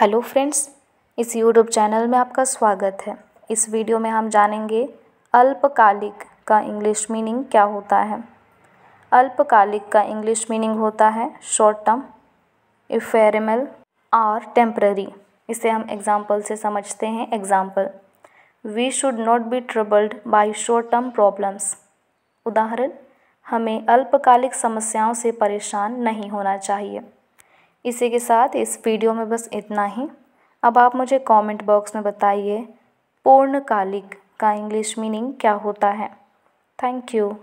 hello friends इस YouTube channel में आपका स्वागत है इस वीडियो में हम जानेंगे अल्पकालिक का इंग्लिश मीनिंग क्या होता है अल्पकालिक का इंग्लिश मीनिंग होता है शॉर्ट टर्म इफेरेमल और टेम्प्ररी इसे हम एग्ज़ाम्पल से समझते हैं example we should not be troubled by short term problems उदाहरण हमें अल्पकालिक समस्याओं से परेशान नहीं होना चाहिए इसी के साथ इस वीडियो में बस इतना ही अब आप मुझे कमेंट बॉक्स में बताइए पूर्णकालिक का इंग्लिश मीनिंग क्या होता है थैंक यू